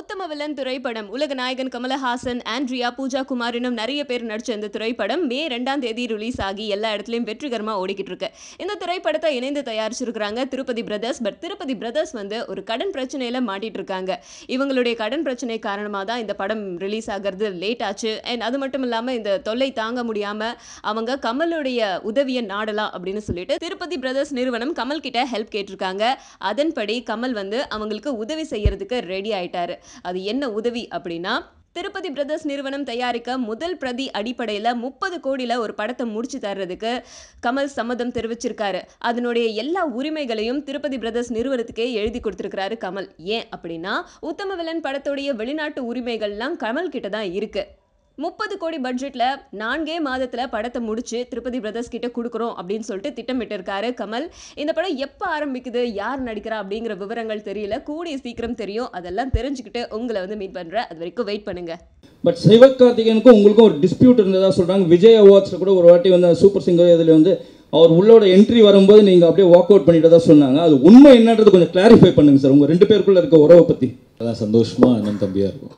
உத்தம வில்லன் திரைப்படம் உலக நாயகன் கமலஹாசன் ஆண்ட்ரியா பூஜா குமாரினும் நிறைய பேர் நடிச்ச இந்த திரைப்படம் மே ரெண்டாம் தேதி ரிலீஸ் ஆகி எல்லா இடத்துலையும் வெற்றிகரமாக ஓடிக்கிட்டு இருக்கு இந்த திரைப்படத்தை இணைந்து தயாரிச்சிருக்கிறாங்க Tirupathi brothers but Tirupathi brothers வந்து ஒரு கடன் பிரச்சனையில் மாட்டிட்டு இருக்காங்க இவங்களுடைய கடன் பிரச்சனை காரணமாக தான் இந்த படம் ரிலீஸ் ஆகிறது லேட் ஆச்சு அண்ட் அது மட்டும் இல்லாமல் இந்த தொல்லை தாங்க முடியாமல் அவங்க கமலுடைய உதவியை நாடலாம் அப்படின்னு சொல்லிட்டு திருப்பதி பிரதர்ஸ் நிறுவனம் கமல் கிட்ட ஹெல்ப் கேட்டிருக்காங்க அதன்படி கமல் வந்து அவங்களுக்கு உதவி செய்யறதுக்கு ரெடி ஆயிட்டாரு அது என்ன உதவி அப்படின்னா திருப்பதி பிரதர்ஸ் நிறுவனம் தயாரிக்க முதல் பிரதி அடிப்படையில் முப்பது கோடியில் ஒரு படத்தை முடிச்சு தர்றதுக்கு கமல் சம்மதம் தெரிவிச்சிருக்காரு அதனுடைய எல்லா உரிமைகளையும் திருப்பதி பிரதர்ஸ் நிறுவனத்துக்கே எழுதி கொடுத்துருக்கிறாரு கமல் ஏன் அப்படின்னா உத்தமவிலன் படத்துடைய வெளிநாட்டு உரிமைகள்லாம் கமல் கிட்ட தான் இருக்குது முப்பது கோடி பட்ஜெட்டில் நான்கே மாதத்தில் படத்தை முடிச்சு திருப்பதி பிரதர்ஸ் கிட்ட கொடுக்குறோம் அப்படின்னு சொல்லிட்டு திட்டமிட்டிருக்காரு கமல் இந்த படம் எப்போ ஆரம்பிக்குது யார் நடிக்கிறா அப்படிங்கிற விவரங்கள் தெரியல கூடிய சீக்கிரம் தெரியும் அதெல்லாம் தெரிஞ்சுக்கிட்டு உங்களை வந்து மீட் பண்ணுறேன் அது வரைக்கும் வெயிட் பண்ணுங்க பட் சிவகார்த்திகேயனுக்கும் உங்களுக்கும் ஒரு டிஸ்பியூட் இருந்ததா சொல்கிறாங்க விஜய் அவார்ட்ஸில் கூட ஒரு வாட்டி வந்து சூப்பர் சிங்கர் இதில் வந்து அவர் உள்ளோட என்ட்ரி வரும்போது நீங்கள் அப்படியே வாக் அவுட் பண்ணிட்டு தான் சொன்னாங்க அது உண்மை என்னன்றது கொஞ்சம் கிளாரிஃபை பண்ணுங்க சார் உங்கள் ரெண்டு பேருக்குள்ளே இருக்க உறவை பற்றி அதான் சந்தோஷமாக என்ன தம்பியாக இருக்கும்